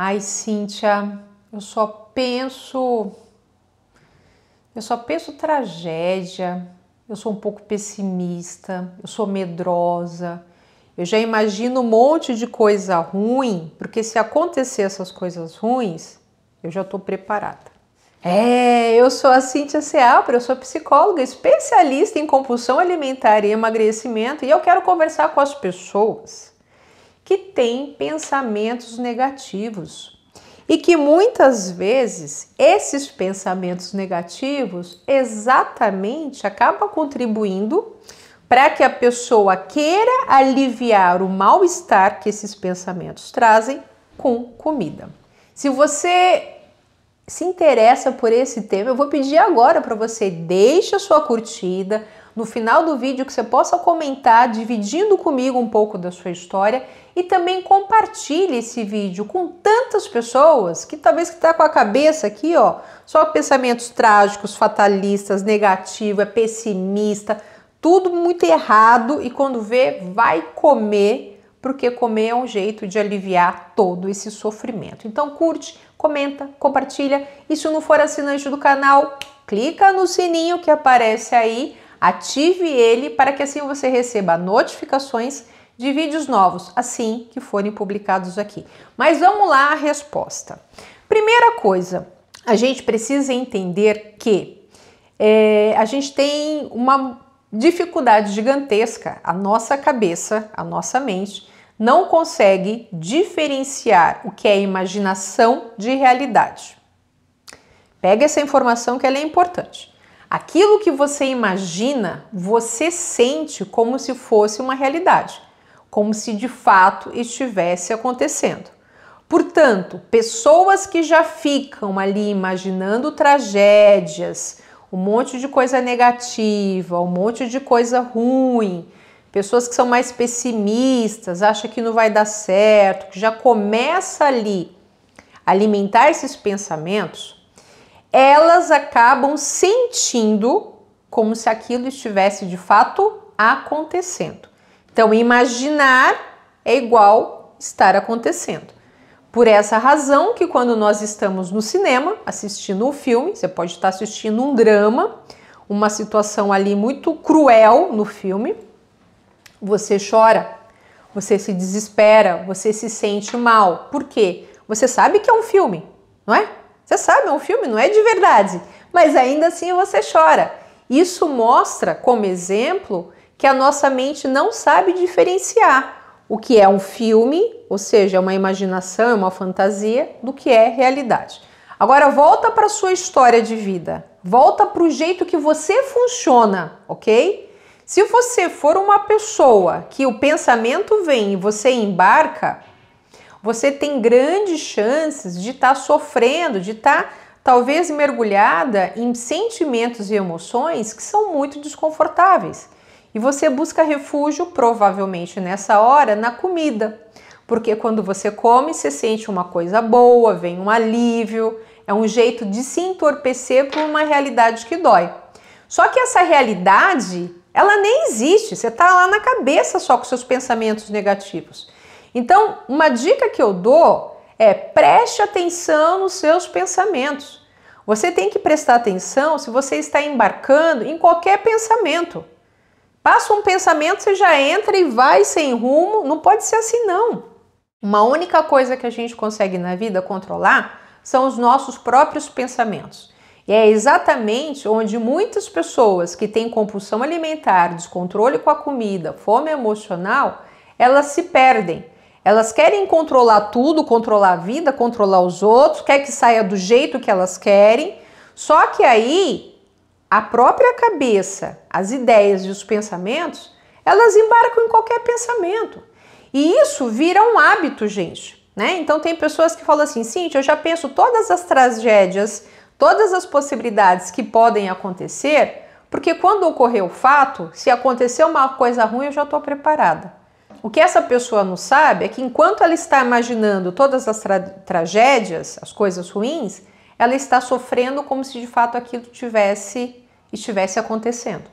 Ai, Cíntia, eu só penso. Eu só penso tragédia. Eu sou um pouco pessimista, eu sou medrosa. Eu já imagino um monte de coisa ruim, porque se acontecer essas coisas ruins, eu já estou preparada. É, eu sou a Cíntia Seabra, eu sou psicóloga especialista em compulsão alimentar e emagrecimento e eu quero conversar com as pessoas que têm pensamentos negativos e que muitas vezes esses pensamentos negativos exatamente acabam contribuindo para que a pessoa queira aliviar o mal-estar que esses pensamentos trazem com comida. Se você se interessa por esse tema, eu vou pedir agora para você a sua curtida, no final do vídeo que você possa comentar, dividindo comigo um pouco da sua história e também compartilhe esse vídeo com tantas pessoas que talvez que está com a cabeça aqui, ó, só pensamentos trágicos, fatalistas, negativo, é pessimista, tudo muito errado e quando vê, vai comer, porque comer é um jeito de aliviar todo esse sofrimento. Então curte, comenta, compartilha. E se não for assinante do canal, clica no sininho que aparece aí Ative ele para que assim você receba notificações de vídeos novos assim que forem publicados aqui. Mas vamos lá a resposta. Primeira coisa, a gente precisa entender que é, a gente tem uma dificuldade gigantesca. A nossa cabeça, a nossa mente, não consegue diferenciar o que é imaginação de realidade. Pega essa informação que ela é importante. Aquilo que você imagina, você sente como se fosse uma realidade, como se de fato estivesse acontecendo. Portanto, pessoas que já ficam ali imaginando tragédias, um monte de coisa negativa, um monte de coisa ruim, pessoas que são mais pessimistas, acham que não vai dar certo, que já começa ali alimentar esses pensamentos, elas acabam sentindo como se aquilo estivesse de fato acontecendo. Então, imaginar é igual estar acontecendo. Por essa razão que quando nós estamos no cinema assistindo um filme, você pode estar assistindo um drama, uma situação ali muito cruel no filme, você chora, você se desespera, você se sente mal. Por quê? Você sabe que é um filme, não é? Você sabe, é um filme, não é de verdade, mas ainda assim você chora. Isso mostra, como exemplo, que a nossa mente não sabe diferenciar o que é um filme, ou seja, uma imaginação, uma fantasia, do que é realidade. Agora volta para sua história de vida, volta para o jeito que você funciona, ok? Se você for uma pessoa que o pensamento vem e você embarca, você tem grandes chances de estar tá sofrendo, de estar tá, talvez mergulhada em sentimentos e emoções que são muito desconfortáveis. E você busca refúgio, provavelmente nessa hora, na comida. Porque quando você come, você sente uma coisa boa, vem um alívio, é um jeito de se entorpecer por uma realidade que dói. Só que essa realidade, ela nem existe, você está lá na cabeça só com seus pensamentos negativos. Então, uma dica que eu dou é preste atenção nos seus pensamentos. Você tem que prestar atenção se você está embarcando em qualquer pensamento. Passa um pensamento, você já entra e vai sem rumo, não pode ser assim não. Uma única coisa que a gente consegue na vida controlar são os nossos próprios pensamentos. E é exatamente onde muitas pessoas que têm compulsão alimentar, descontrole com a comida, fome emocional, elas se perdem elas querem controlar tudo, controlar a vida, controlar os outros, quer que saia do jeito que elas querem. Só que aí a própria cabeça, as ideias e os pensamentos, elas embarcam em qualquer pensamento. E isso vira um hábito, gente. Né? Então tem pessoas que falam assim, Cintia, eu já penso todas as tragédias, todas as possibilidades que podem acontecer, porque quando ocorrer o fato, se acontecer uma coisa ruim, eu já estou preparada. O que essa pessoa não sabe é que enquanto ela está imaginando todas as tra tragédias, as coisas ruins, ela está sofrendo como se de fato aquilo tivesse estivesse acontecendo.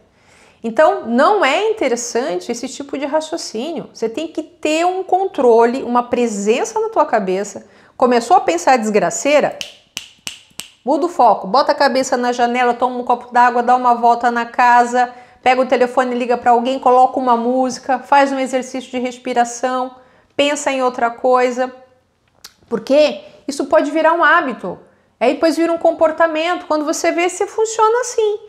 Então, não é interessante esse tipo de raciocínio. Você tem que ter um controle, uma presença na tua cabeça. Começou a pensar desgraceira? Muda o foco, bota a cabeça na janela, toma um copo d'água, dá uma volta na casa, pega o telefone, liga para alguém, coloca uma música, faz um exercício de respiração, pensa em outra coisa. Porque isso pode virar um hábito. Aí depois vira um comportamento. Quando você vê, se funciona assim.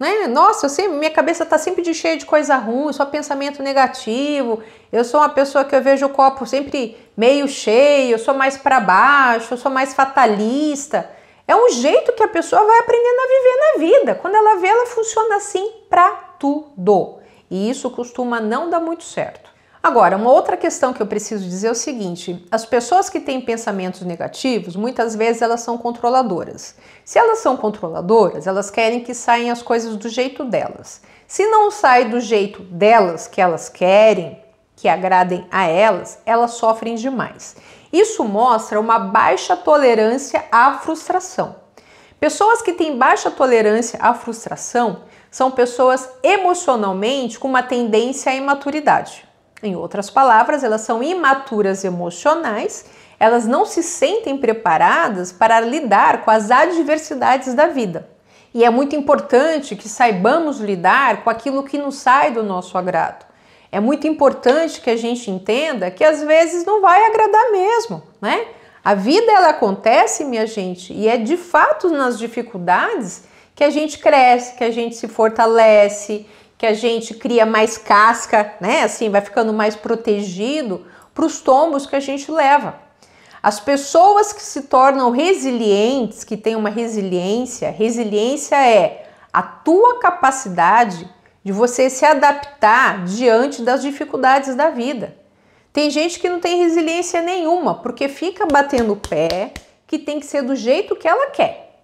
Né? Nossa, eu sempre, minha cabeça está sempre de cheia de coisa ruim, só pensamento negativo. Eu sou uma pessoa que eu vejo o copo sempre meio cheio, eu sou mais para baixo, eu sou mais fatalista. É um jeito que a pessoa vai aprendendo a viver na vida. Quando ela vê, ela funciona assim para tudo. E isso costuma não dar muito certo. Agora, uma outra questão que eu preciso dizer é o seguinte: as pessoas que têm pensamentos negativos, muitas vezes elas são controladoras. Se elas são controladoras, elas querem que saiam as coisas do jeito delas. Se não sai do jeito delas que elas querem, que agradem a elas, elas sofrem demais. Isso mostra uma baixa tolerância à frustração. Pessoas que têm baixa tolerância à frustração são pessoas emocionalmente com uma tendência à imaturidade. Em outras palavras, elas são imaturas emocionais, elas não se sentem preparadas para lidar com as adversidades da vida. E é muito importante que saibamos lidar com aquilo que nos sai do nosso agrado. É muito importante que a gente entenda que às vezes não vai agradar mesmo, né? A vida ela acontece, minha gente, e é de fato nas dificuldades que a gente cresce, que a gente se fortalece, que a gente cria mais casca, né? Assim, vai ficando mais protegido para os tombos que a gente leva. As pessoas que se tornam resilientes, que têm uma resiliência, resiliência é a tua capacidade de você se adaptar diante das dificuldades da vida. Tem gente que não tem resiliência nenhuma, porque fica batendo o pé que tem que ser do jeito que ela quer,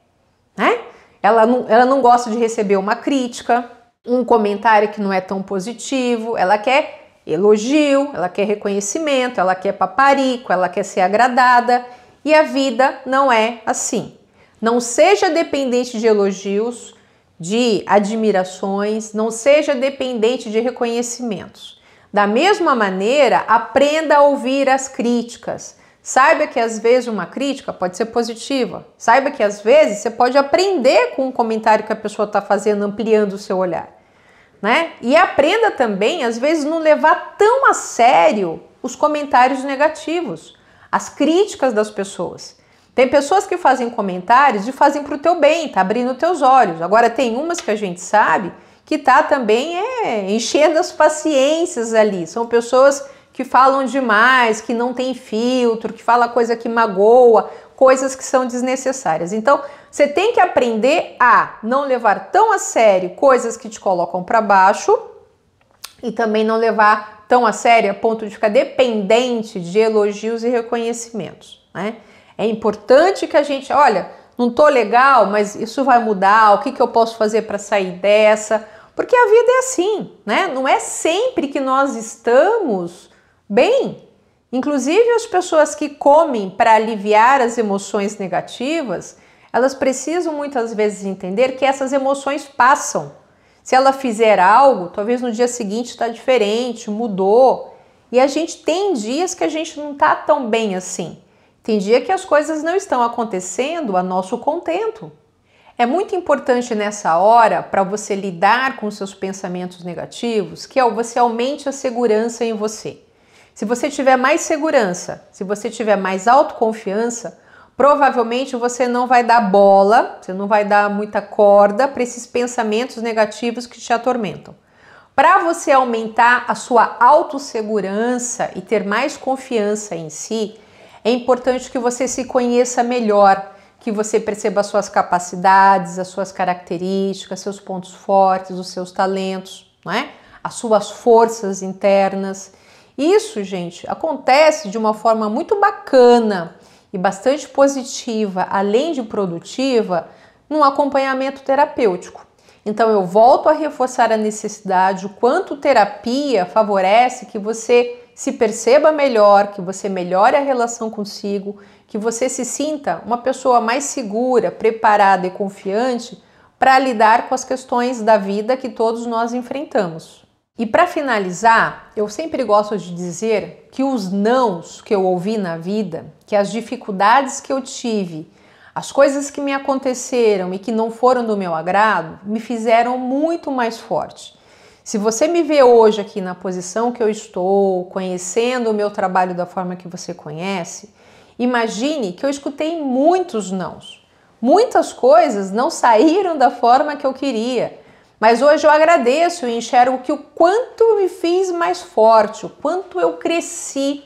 né? Ela não, ela não gosta de receber uma crítica, um comentário que não é tão positivo, ela quer elogio, ela quer reconhecimento, ela quer paparico, ela quer ser agradada e a vida não é assim. Não seja dependente de elogios, de admirações, não seja dependente de reconhecimentos. Da mesma maneira, aprenda a ouvir as críticas. Saiba que às vezes uma crítica pode ser positiva. Saiba que às vezes você pode aprender com um comentário que a pessoa está fazendo, ampliando o seu olhar. Né? E aprenda também, às vezes, não levar tão a sério os comentários negativos, as críticas das pessoas. Tem pessoas que fazem comentários e fazem para o teu bem, tá abrindo teus olhos. Agora tem umas que a gente sabe que tá também é, enchendo as paciências ali. São pessoas que falam demais, que não tem filtro, que fala coisa que magoa, coisas que são desnecessárias. Então, você tem que aprender a não levar tão a sério coisas que te colocam para baixo e também não levar tão a sério a ponto de ficar dependente de elogios e reconhecimentos, né? É importante que a gente, olha, não tô legal, mas isso vai mudar, o que, que eu posso fazer para sair dessa? Porque a vida é assim, né? Não é sempre que nós estamos bem. Inclusive, as pessoas que comem para aliviar as emoções negativas, elas precisam muitas vezes entender que essas emoções passam. Se ela fizer algo, talvez no dia seguinte está diferente, mudou. E a gente tem dias que a gente não está tão bem assim. Tem dia que as coisas não estão acontecendo a nosso contento. É muito importante nessa hora, para você lidar com seus pensamentos negativos, que é você aumente a segurança em você. Se você tiver mais segurança, se você tiver mais autoconfiança, provavelmente você não vai dar bola, você não vai dar muita corda para esses pensamentos negativos que te atormentam. Para você aumentar a sua autossegurança e ter mais confiança em si, é importante que você se conheça melhor que você perceba as suas capacidades, as suas características, seus pontos fortes, os seus talentos, não é? as suas forças internas. Isso, gente, acontece de uma forma muito bacana e bastante positiva, além de produtiva, num acompanhamento terapêutico. Então eu volto a reforçar a necessidade o quanto terapia favorece que você se perceba melhor, que você melhore a relação consigo, que você se sinta uma pessoa mais segura, preparada e confiante para lidar com as questões da vida que todos nós enfrentamos. E para finalizar, eu sempre gosto de dizer que os nãos que eu ouvi na vida, que as dificuldades que eu tive, as coisas que me aconteceram e que não foram do meu agrado, me fizeram muito mais forte. Se você me vê hoje aqui na posição que eu estou, conhecendo o meu trabalho da forma que você conhece, Imagine que eu escutei muitos nãos. Muitas coisas não saíram da forma que eu queria. Mas hoje eu agradeço e enxergo que o quanto me fiz mais forte, o quanto eu cresci,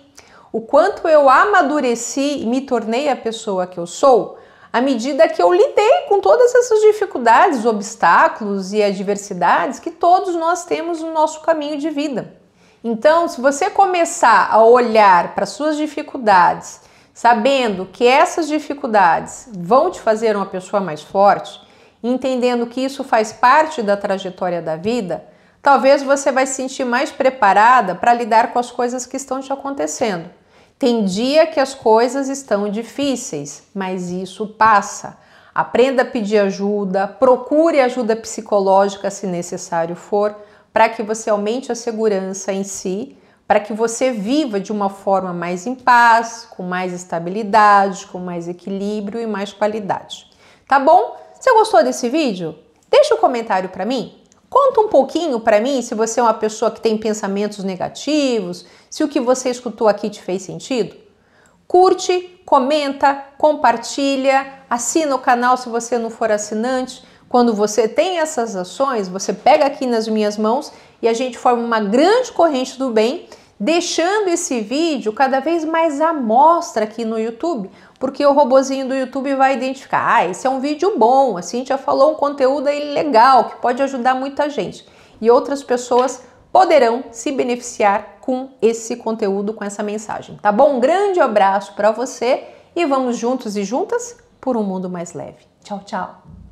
o quanto eu amadureci e me tornei a pessoa que eu sou, à medida que eu lidei com todas essas dificuldades, obstáculos e adversidades que todos nós temos no nosso caminho de vida. Então, se você começar a olhar para suas dificuldades sabendo que essas dificuldades vão te fazer uma pessoa mais forte, entendendo que isso faz parte da trajetória da vida, talvez você vai se sentir mais preparada para lidar com as coisas que estão te acontecendo. Tem dia que as coisas estão difíceis, mas isso passa. Aprenda a pedir ajuda, procure ajuda psicológica se necessário for, para que você aumente a segurança em si para que você viva de uma forma mais em paz, com mais estabilidade, com mais equilíbrio e mais qualidade. Tá bom? Você gostou desse vídeo? Deixa um comentário para mim. Conta um pouquinho para mim se você é uma pessoa que tem pensamentos negativos, se o que você escutou aqui te fez sentido. Curte, comenta, compartilha, assina o canal se você não for assinante. Quando você tem essas ações, você pega aqui nas minhas mãos e a gente forma uma grande corrente do bem, deixando esse vídeo cada vez mais à mostra aqui no YouTube, porque o robozinho do YouTube vai identificar, ah, esse é um vídeo bom, assim, já falou um conteúdo aí legal, que pode ajudar muita gente. E outras pessoas poderão se beneficiar com esse conteúdo, com essa mensagem, tá bom? Um grande abraço para você e vamos juntos e juntas por um mundo mais leve. Tchau, tchau.